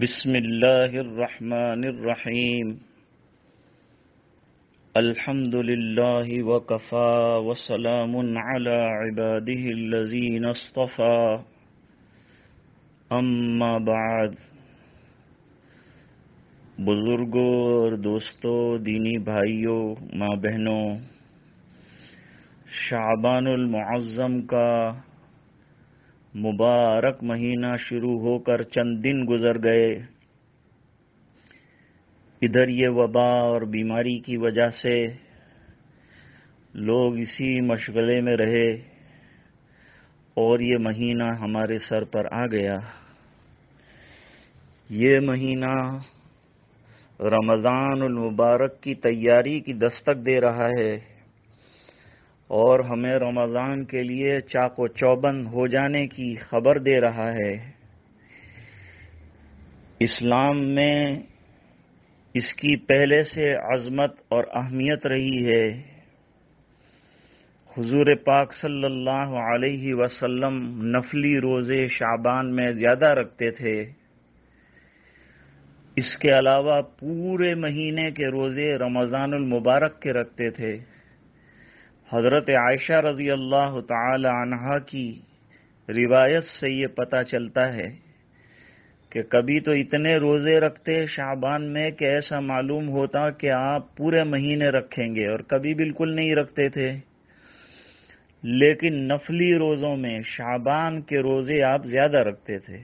بسم الله الرحمن الرحيم الحمد لله وكفى وسلام على عباده الذين اصطفى اما بعد बुजुर्गों और दोस्तों दीनी भाइयों माँ बहनों शाबानुल मुआज़म का मुबारक महीना शुरू होकर चंद दिन गुजर गए इधर ये वबा और बीमारी की वजह से लोग इसी मशगले में रहे और ये महीना हमारे सर पर आ गया ये महीना रमज़ान मुबारक की तैयारी की दस्तक दे रहा है और हमें रमज़ान के लिए चाको चौबंद हो जाने की खबर दे रहा है इस्लाम में इसकी पहले से अजमत और अहमियत रही है हुजूर पाक सल्लल्लाहु अलैहि वसल्लम नफली रोज़े शाबान में ज़्यादा रखते थे इसके अलावा पूरे महीने के रोज़े रमज़ान मुबारक के रखते थे हज़रत आयशा रज़ी अल्लाह तहा की रिवायत से ये पता चलता है कि कभी तो इतने रोज़े रखते शाबान में कि ऐसा मालूम होता कि आप पूरे महीने रखेंगे और कभी बिल्कुल नहीं रखते थे लेकिन नफली रोज़ों में शाबान के रोज़े आप ज़्यादा रखते थे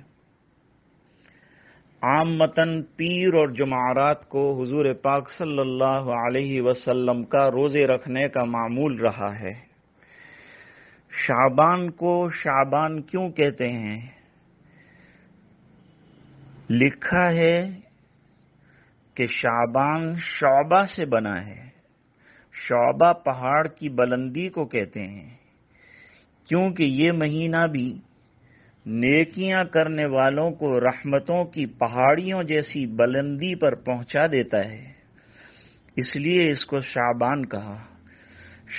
आमतन पीर और जमारात को हजूर पाक सल्लल्लाहु अलैहि वसल्लम का रोज़े रखने का मामूल रहा है शाबान को शाबान क्यों कहते हैं लिखा है कि शाबान शौबा से बना है शौबा पहाड़ की बुलंदी को कहते हैं क्योंकि ये महीना भी नेकियां करने वालों को रहमतों की पहाड़ियों जैसी बुलंदी पर पहुंचा देता है इसलिए इसको शाबान कहा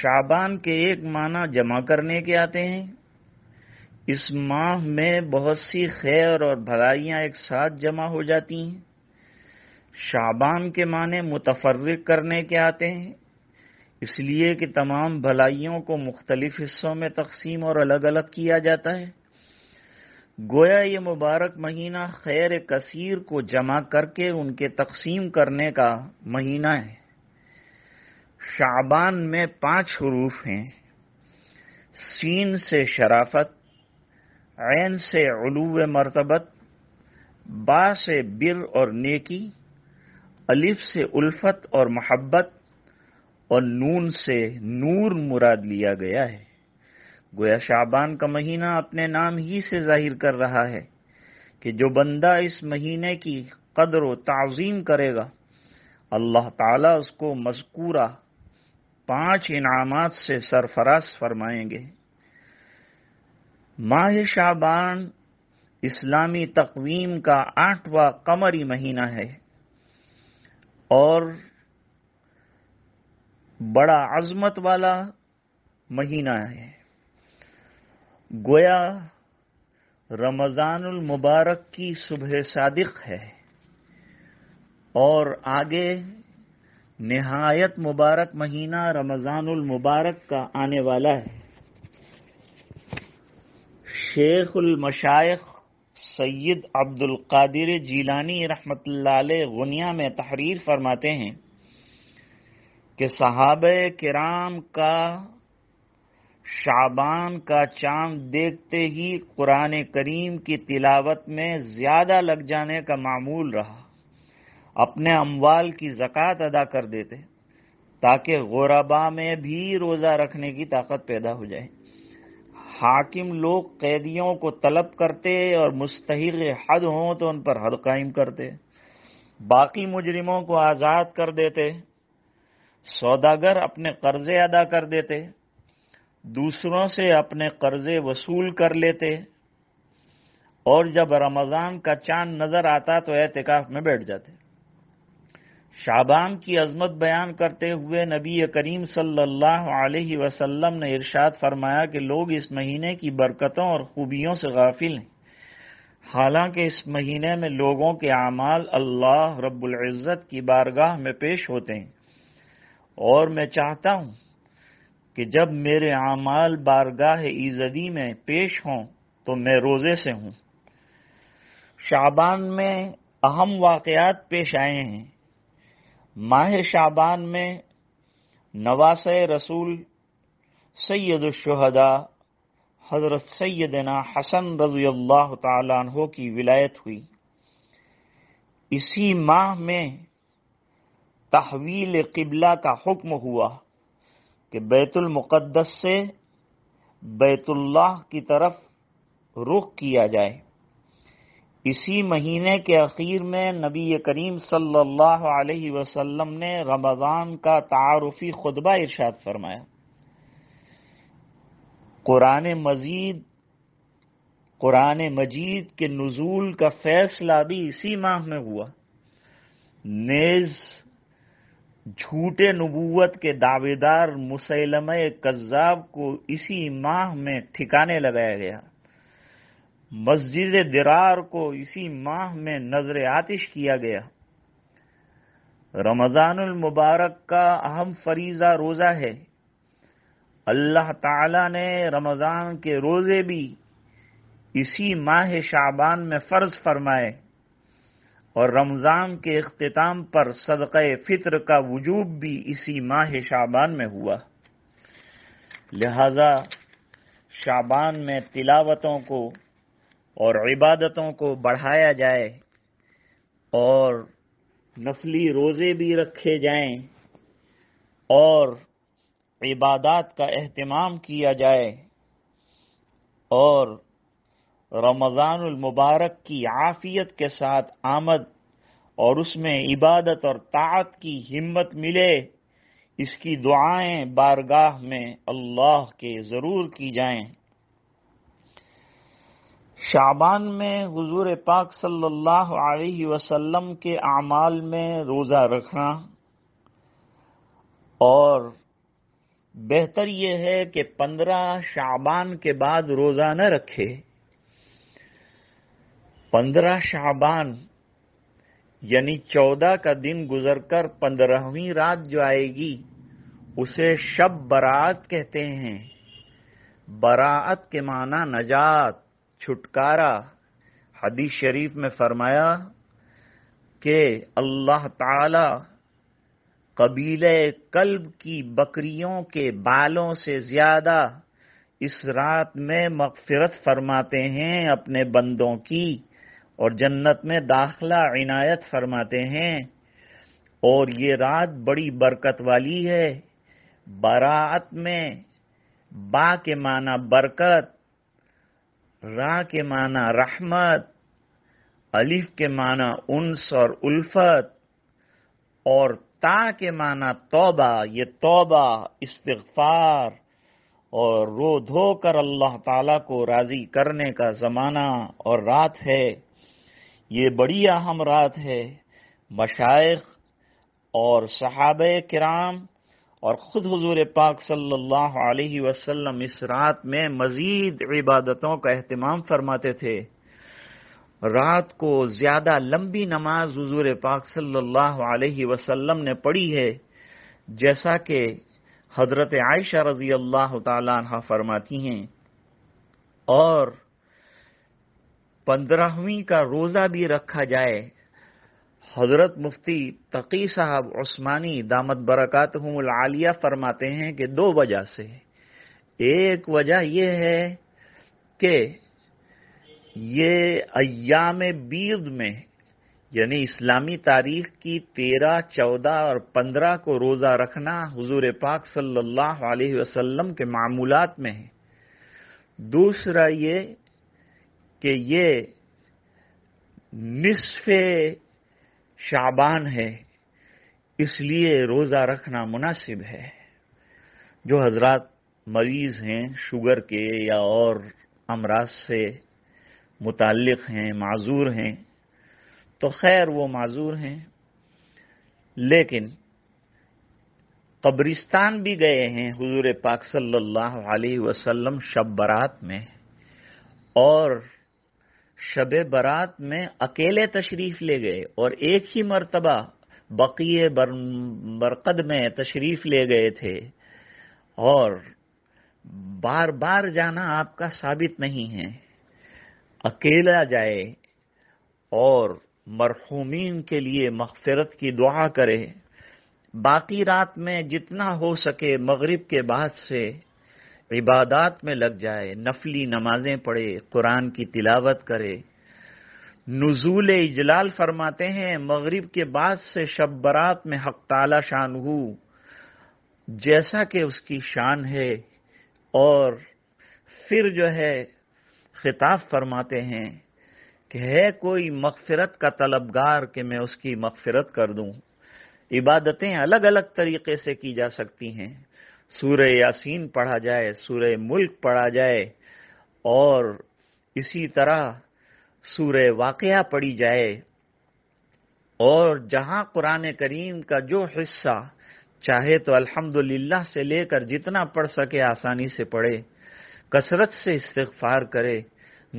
शाबान के एक माना जमा करने के आते हैं इस माह में बहुत सी खैर और भलाइयां एक साथ जमा हो जाती हैं शाबान के माने मुतफरक करने के आते हैं इसलिए कि तमाम भलाइयों को मुख्तलिफ हिस्सों में तकसीम और अलग अलग किया जाता है गोया ये मुबारक महीना खैर कसीर को जमा करके उनके तकसीम करने का महीना है शाबान में पांच हरूफ हैं सीन से शराफत ऐन से उलूव मरतबत बा से बिर और नेकी अलिफ से उल्फत और मोहब्बत और नून से नूर मुराद लिया गया है गोया शाबान का महीना अपने नाम ही से जाहिर कर रहा है कि जो बंदा इस महीने की कदर व तज़ीम करेगा अल्लाह ताला उसको मज़कूरा पांच इनाम से सरफराज फरमाएंगे माह शाबान इस्लामी तकवीम का आठवां कमरी महीना है और बड़ा अजमत वाला महीना है गोया रमजानुल मुबारक की सुबह सादिक है और आगे निहायत मुबारक महीना रमजानुल मुबारक का आने वाला है शेखुल मशाइख सैयद अब्दुल कादिर जीलानी रहमतुल्लाह गुनिया में तहरीर फरमाते हैं कि साहब किराम का शाबान का चांद देखते ही कुरान करीम की तिलावत में ज़्यादा लग जाने का मामूल रहा अपने अमवाल की जक़ात अदा कर देते ताकि गुरबा में भी रोज़ा रखने की ताकत पैदा हो जाए हाकिम लोग कैदियों को तलब करते और मुस्तहिल हद हों तो उन पर हद कायम करते बाकी मुजरिमों को आज़ाद कर देते सौदागर अपने कर्जे अदा कर देते दूसरों से अपने कर्जे वसूल कर लेते और जब रमज़ान का चांद नज़र आता तो एहतिकाफ में बैठ जाते शाबान की अजमत बयान करते हुए नबी करीम सल्लल्लाहु अलैहि वसल्लम ने इरशाद फरमाया कि लोग इस महीने की बरकतों और खूबियों से गाफिल हैं हालांकि इस महीने में लोगों के अमाल अल्लाह रब्बुल इज़्ज़त की बारगाह में पेश होते हैं और मैं चाहता हूं कि जब मेरे आमाल बारगाह ईजदी में पेश हों तो मैं रोज़े से हूँ शाबान में अहम वाक़यात पेश आए हैं माह शाबान में नवास रसूल सैदुलशहदा हज़रत सैदना हसन रज़ी अल्लाह की विलायत हुई इसी माह में तहवील क़िबला का हुक्म हुआ कि बैतुल मुक़द्दस से बैतुल्लाह की तरफ रुख किया जाए इसी महीने के अखीर में नबी करीम सल्लल्लाहु अलैहि वसल्लम ने रमज़ान का तारुफी खुतबा इरशाद फरमाया कुरान मजीद कुरान मजीद के नुज़ूल का फैसला भी इसी माह में हुआ नेज़ झूठे नबूवत के दावेदार मुसैलम कज्जाब को इसी माह में ठिकाने लगाया गया मस्जिद दरार को इसी माह में नजर आतिश किया गया रमज़ानुल मुबारक का अहम फरीज़ा रोज़ा है अल्लाह ताला ने रमज़ान के रोज़े भी इसी माह शाबान में फ़र्ज फरमाए और रमज़ान के अख्ताम पर सदक़ फितर का वजूब भी इसी माह शाबान में हुआ लिहाजा शाबान में तिलावतों को और इबादतों को बढ़ाया जाए और नस्ली रोज़े भी रखे जाएं और इबादात का अहतमाम किया जाए और रमज़ान मुबारक की आफियत के साथ आमद और उसमें इबादत और ताकत की हिम्मत मिले इसकी दुआएं बारगाह में अल्लाह के ज़रूर की जाएं। शाबान में हुजूर पाक सल्लल्लाहु अलैहि वसल्लम के अमाल में रोज़ा रखना और बेहतर यह है कि पंद्रह शाबान के बाद रोज़ा न रखे पंद्रह शाबान यानी चौदह का दिन गुजरकर पंद्रहवीं रात जो आएगी उसे शब बरात कहते हैं बरात के माना नजात छुटकारा हदीस शरीफ में फरमाया कि अल्लाह ताला कबीले कल्ब की बकरियों के बालों से ज्यादा इस रात में मगफिरत फरमाते हैं अपने बंदों की और जन्नत में दाखला इनायत फरमाते हैं और ये रात बड़ी बरकत वाली है बारात में बा के माना बरकत रा के माना रहमत अलिफ के माना उन्स और उल्फत और ता के माना तौबा ये तौबा इस्तफार और रो धो कर अल्लाह ताला को राजी करने का ज़माना और रात है ये बड़ी अहम रात है मशाइ और सहाब कराम और ख़ुद हजूर पाक सल्लल्लाहु अलैहि वसल्लम इस रात में मज़ीद इबादतों का अहतमाम फरमाते थे रात को ज़्यादा लंबी नमाज हजूर पाक सल्लल्लाहु अलैहि वसल्लम ने पढ़ी है जैसा कि हज़रत आयशा रज़ी अल्लाह तरमाती हैं और पंद्रहवीं का रोज़ा भी रखा जाए हजरत मुफ्ती तकी साहब उस्मानी दामद बरकत आलिया फरमाते हैं कि दो वजह से एक वजह यह है कि ये अयाम बीद में यानी इस्लामी तारीख की तेरह चौदह और पंद्रह को रोज़ा रखना हुजूर पाक सल्लल्लाहु अलैहि वसल्लम के मामूलात में है दूसरा ये कि ये निसफे शाबान है इसलिए रोज़ा रखना मुनासिब है जो हजरत मरीज़ हैं शुगर के या और अमराज से मुतक़ हैं माजूर हैं तो खैर वो माजूर हैं लेकिन कब्रिस्तान भी गए हैं हुजूर पाक सल्लल्लाहु अलैहि वसल्लम शब बरात में और शब बरात बारात में अकेले तशरीफ ले गए और एक ही मरतबा बकी बरकद में तशरीफ ले गए थे और बार बार जाना आपका साबित नहीं है अकेला जाए और मरहूमिन के लिए मगफरत की दुआ करे बाकी रात में जितना हो सके मगरिब के बाद से इबादात में लग जाए नफली नमाजें पढ़े कुरान की तिलावत करे नजूल इजलाल फरमाते हैं मगरिब के बाद से शब बरात में हक ताला शान हु जैसा कि उसकी शान है और फिर जो है खिताब फरमाते हैं कि है कोई मगफिरत का तलबगार कि मैं उसकी मगफिरत कर दूं इबादतें अलग अलग तरीके से की जा सकती हैं सूर्य यासीन पढ़ा जाए सूर्य मुल्क पढ़ा जाए और इसी तरह सूर्य वाकया पढ़ी जाए और जहां कुरान करीम का जो हिस्सा चाहे तो अल्हम्दुलिल्लाह से लेकर जितना पढ़ सके आसानी से पढ़े कसरत से इस्तफार करे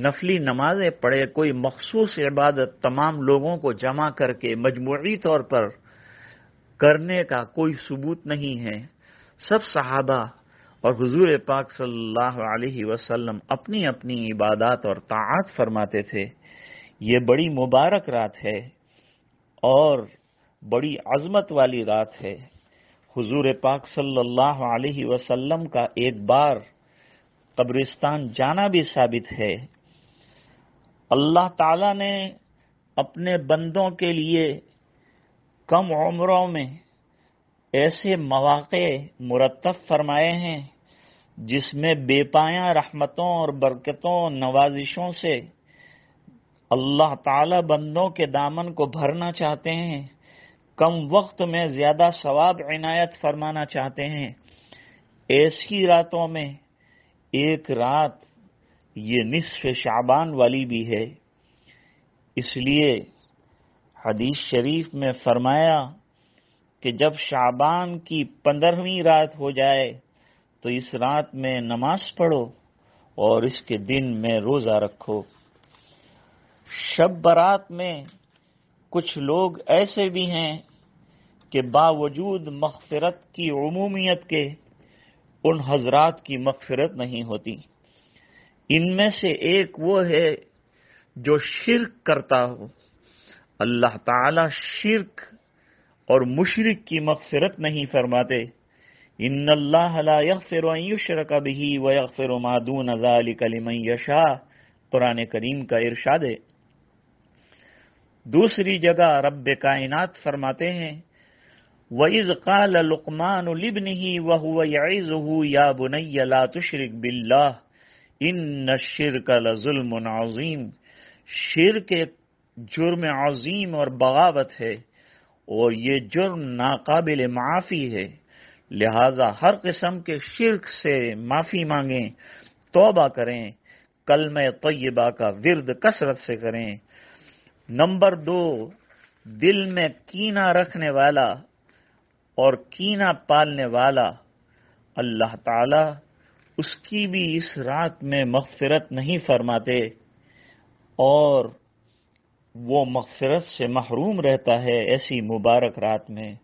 नफली नमाजें पढ़े कोई मखसूस इबादत तमाम लोगों को जमा करके मजमूरी तौर पर करने का कोई सबूत नहीं है सब सहाबा और हजूर पाक सल्लल्लाहु वसल्लम अपनी अपनी इबादत और ताआत फरमाते थे ये बड़ी मुबारक रात है और बड़ी अजमत वाली रात है हजूर पाक सल्लाम अलैहि वसल्लम का एक बार कब्रिस्तान जाना भी साबित है अल्लाह ताला ने अपने बंदों के लिए कम उम्रों में ऐसे मौक़े मुरतब फरमाए हैं जिसमें बेपाया रहमतों और बरकतों नवाजिशों से अल्लाह ताला बंदों के दामन को भरना चाहते हैं कम वक्त में ज्यादा सवाब इनायत फरमाना चाहते हैं ऐसी रातों में एक रात ये निसफ शाबान वाली भी है इसलिए हदीस शरीफ में फरमाया कि जब शाबान की पंद्रहवीं रात हो जाए तो इस रात में नमाज पढ़ो और इसके दिन में रोज़ा रखो शब बरात में कुछ लोग ऐसे भी हैं कि बावजूद मगफिरत की अमूमियत के उन हजरात की मगफिरत नहीं होती इनमें से एक वो है जो शिरक करता हो अल्लाह ताला शिरक और मुशरिक की मग़फ़िरत नहीं फरमाते इन कभी कुरान करीम का इरशाद है दूसरी जगह रब कायनात फरमाते हैं व इज काल लुकमान लिबनी वह या बुनैया ला तुशरिक बिल्लाह इन शिर का लजुल्म शिर के जुर्म अजीम और बगावत है और ये जुर्म नाकाबिल माफी है लिहाजा हर किस्म के शिरक से माफी मांगे तोबा करें कलम तय्यबा का विरद कसरत से करें नंबर दो दिल में कीना रखने वाला और कीना पालने वाला अल्लाह ताला उसकी भी इस रात में मगफिरत नहीं फरमाते और वो मग़फ़िरत से महरूम रहता है ऐसी मुबारक रात में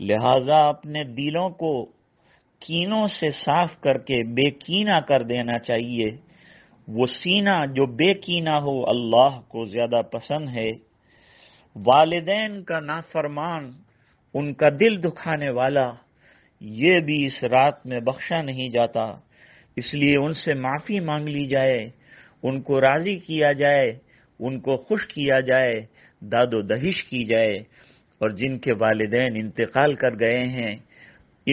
लिहाजा अपने दिलों को कीनों से साफ करके बेकीना कर देना चाहिए वो सीना जो बेकीना हो अल्लाह को ज़्यादा पसंद है वालदेन का नाफरमान उनका दिल दुखाने वाला ये भी इस रात में बख्शा नहीं जाता इसलिए उनसे माफ़ी मांग ली जाए उनको राज़ी किया जाए उनको खुश किया जाए दादो दहिश की जाए और जिनके वालदेन इंतकाल कर गए हैं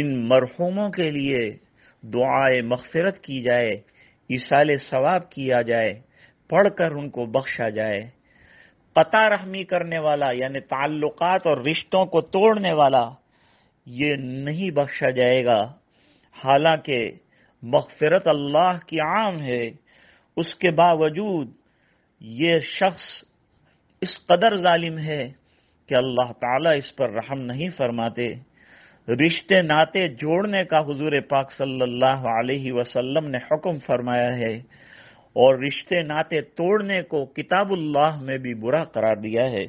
इन मरहूमों के लिए दुआए मगफरत की जाए इसाल सवाब किया जाए पढ़कर उनको बख्शा जाए पता रहमी करने वाला यानि ताल्लुकात और रिश्तों को तोड़ने वाला ये नहीं बख्शा जाएगा हालांकि मगफरत अल्लाह की आम है उसके बावजूद यह शख्स इस कदर जालिम है कि अल्लाह ताला इस पर रहम नहीं फरमाते रिश्ते नाते जोड़ने का हुजूर पाक सल्लल्लाहु अलैहि वसल्लम ने हुक्म फरमाया है और रिश्ते नाते तोड़ने को किताबुल्लाह में भी बुरा करार दिया है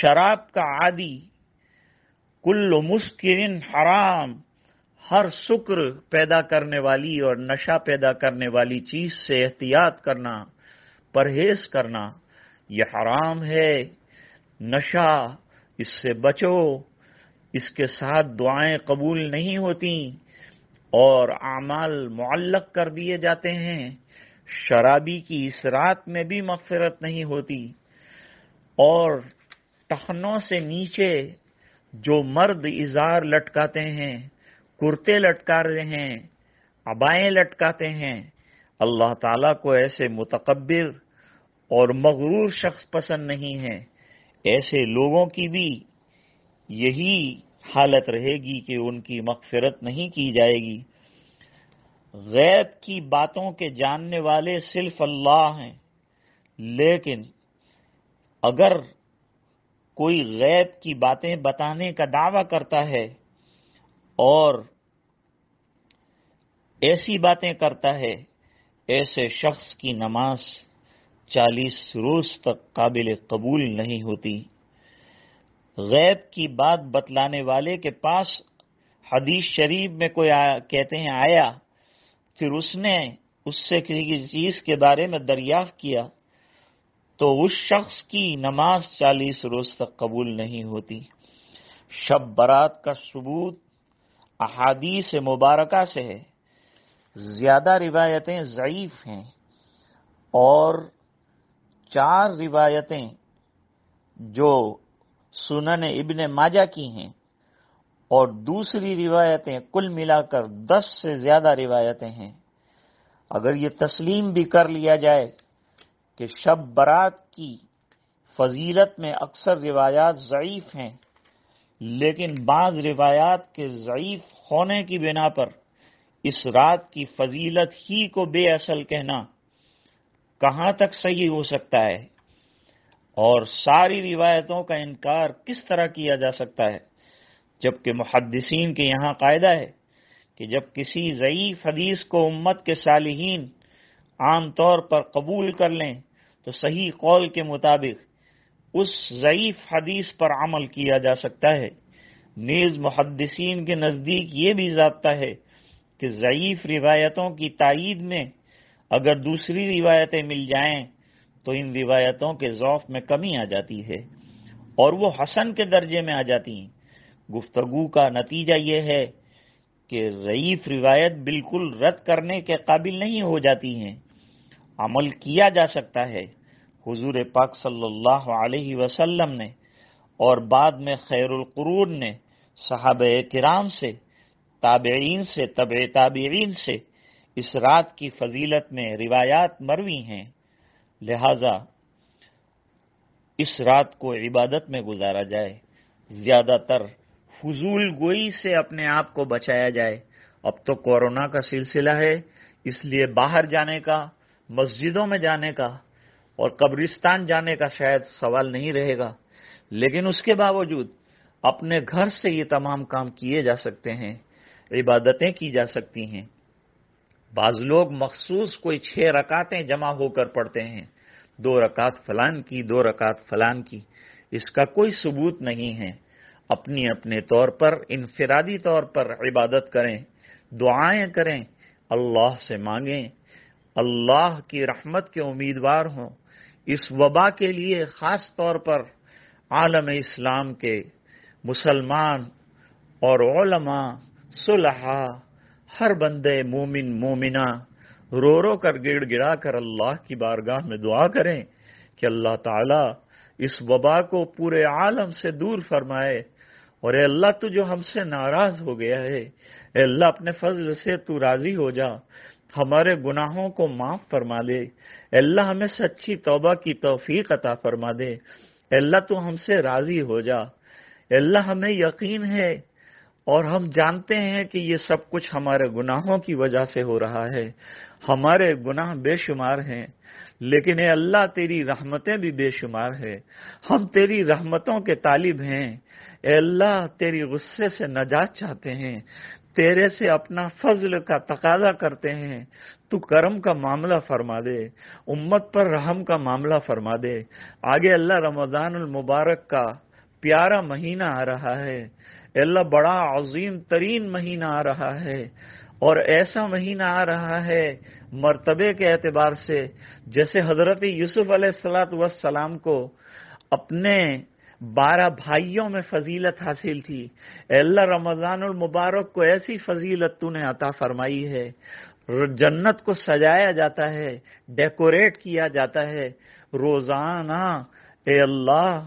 शराब का आदि कुल्ल मुस्किन हराम हर शुक्र पैदा करने वाली और नशा पैदा करने वाली चीज से एहतियात करना परहेज करना यह हराम है नशा इससे बचो इसके साथ दुआएं कबूल नहीं होती और आमाल मुअल्लक कर दिए जाते हैं शराबी की इस रात में भी मग़फ़िरत नहीं होती और टखनों से नीचे जो मर्द इज़ार लटकाते हैं कुर्ते लटका रहे हैं अबाएं लटकाते हैं अल्लाह ताला को ऐसे मुतकबिर और मगरूर शख्स पसंद नहीं है ऐसे लोगों की भी यही हालत रहेगी कि उनकी मगफिरत नहीं की जाएगी गैब की बातों के जानने वाले सिर्फ अल्लाह हैं लेकिन अगर कोई गैब की बातें बताने का दावा करता है और ऐसी बातें करता है ऐसे शख्स की नमाज चालीस रोज तक काबिल कबूल नहीं होती गैब की बात बतलाने वाले के पास हदीस शरीफ में कोई कहते हैं आया फिर उसने उससे किसी चीज के बारे में दरियाफ्त किया तो उस शख्स की नमाज चालीस रोज तक कबूल नहीं होती शब बारात का सबूत अहादीस मुबारका से है ज़्यादा रिवायतें ज़ईफ़ हैं और चार रिवायतें जो सुनन इब्ने माजा की हैं और दूसरी रिवायतें कुल मिलाकर दस से ज़्यादा रिवायतें हैं अगर ये तस्लीम भी कर लिया जाए कि शब बरात की फजीलत में अक्सर रिवायात ज़ईफ़ हैं लेकिन बाज़ रिवायात के ज़ईफ़ होने की बिना पर इस रात की फजीलत ही को बेअसल कहना कहाँ तक सही हो सकता है और सारी रिवायतों का इनकार किस तरह किया जा सकता है जबकि मुहदसिन के यहाँ कायदा है कि जब किसी ज़ईफ़ हदीस को उम्मत के सालिहीन आम तौर पर कबूल कर लें तो सही कौल के मुताबिक उस ज़ईफ़ हदीस पर अमल किया जा सकता है नीज़ मुहदसिन के नज़दीक ये भी जाता है कि ज़यीफ़ रिवायतों की तइद में अगर दूसरी रिवायतें मिल जाएं तो इन रिवायतों के ज़ौफ़ में कमी आ जाती है और वो हसन के दर्जे में आ जाती हैं गुफ्तगु का नतीजा ये है कि ज़यीफ़ रिवायत बिल्कुल रद्द करने के काबिल नहीं हो जाती हैं अमल किया जा सकता है हुजूर पाक सल्लल्लाहु अलैहि वसल्लम ने और बाद में खैरुल क़ुरून ने सहाब कराम से ताबेन से तब ताबेन से इस रात की फजीलत में रिवायात मरवी हैं लिहाजा इस रात को इबादत में गुजारा जाए ज़्यादातर फजूल गोई से अपने आप को बचाया जाए अब तो कोरोना का सिलसिला है इसलिए बाहर जाने का मस्जिदों में जाने का और कब्रिस्तान जाने का शायद सवाल नहीं रहेगा लेकिन उसके बावजूद अपने घर से ये तमाम काम किए जा सकते हैं इबादतें की जा सकती हैं बाज लोग मखसूस कोई छह रकातें जमा होकर पढ़ते हैं दो रकात फलान की दो रकात फलान की इसका कोई सबूत नहीं है अपने अपने तौर पर इनफरादी तौर पर इबादत करें दुआएं करें अल्लाह से मांगें अल्लाह की रहमत के उम्मीदवार हों इस वबा के लिए ख़ास तौर पर आलम इस्लाम के मुसलमान और सुलहा हर बंदे मोमिन मोमिना रो रो कर गिड़ गिड़ा कर अल्लाह की बारगाह में दुआ करें कि अल्लाह ताला इस वबा को पूरे आलम से दूर फरमाए और अल्लाह तू जो हमसे नाराज हो गया है अल्लाह अपने फजल से तू राजी हो जा हमारे गुनाहों को माफ फरमा दे अल्लाह हमें सच्ची तौबा की तौफीक अता फरमा दे अल्लाह तू हमसे राजी हो जा अल्लाह हमें यकीन है और हम जानते हैं कि ये सब कुछ हमारे गुनाहों की वजह से हो रहा है हमारे गुनाह बेशुमार हैं लेकिन ये अल्लाह तेरी रहमतें भी बेशुमार है हम तेरी रहमतों के तालिब हैं ए अल्लाह तेरी गुस्से से नजात चाहते हैं तेरे से अपना फजल का तकाज़ा करते हैं तू करम का मामला फरमा दे उम्मत पर रहम का मामला फरमा दे आगे अल्लाह रमज़ानुल मुबारक का प्यारा महीना आ रहा है अल्लाह बड़ा अजीम तरीन महीना आ रहा है और ऐसा महीना आ रहा है मरतबे के एतबार से जैसे हजरत यूसुफ सलाम को अपने बारह भाइयों में फजीलत हासिल थी अल्लाह रमजान मुबारक को ऐसी फजीलत तूने अता फरमाई है जन्नत को सजाया जाता है डेकोरेट किया जाता है रोजाना ए अल्लाह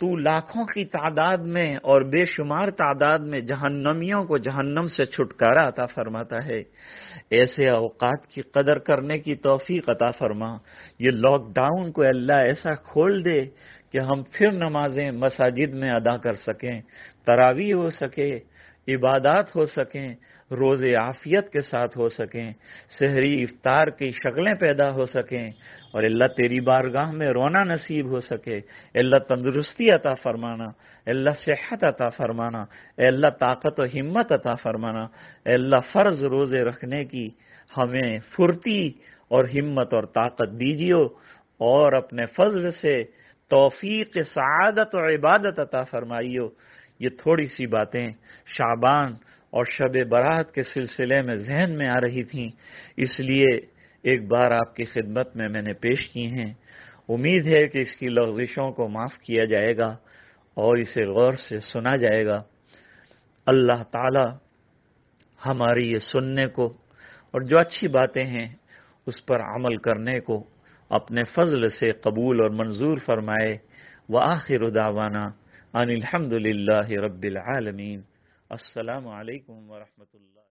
तू लाखों की तादाद में और बेशुमार तादाद में जहन्नमियों को जहन्नम से छुटकारा अता फरमाता है ऐसे अवकात की कदर करने की तोफीक अता फरमा ये लॉकडाउन को अल्लाह ऐसा खोल दे कि हम फिर नमाजें मसाजिद में अदा कर सकें तरावी हो सके इबादत हो सकें रोज़ आफियत के साथ हो सकें शहरी इफ्तार की शक्लें पैदा हो सकें और अल्लाह तेरी बारगाह में रोना नसीब हो सके अल्लाह तंदुरुस्ती अता फरमाना अल्लाह सेहत अता फरमाना अल्लाह ताकत और हिम्मत अता फरमाना अल्लाह फ़र्ज रोज़े रखने की हमें फुर्ती और हिम्मत और ताकत दीजियो और अपने फजल से तोफ़ी सआदत और इबादत अता फरमाइयो ये थोड़ी सी बातें शाबान और शब बरात के सिलसिले में जहन में आ रही थी इसलिए एक बार आपकी खिदमत में मैंने पेश किए हैं उम्मीद है कि इसकी लफ्जिशों को माफ़ किया जाएगा और इसे गौर से सुना जाएगा अल्लाह ताला हमारी ये सुनने को और जो अच्छी बातें हैं उस पर अमल करने को अपने फजल से कबूल और मंजूर फरमाए व आखिर दावाना अनिलहमदिल्ला रबालमीन असलकम वरहमल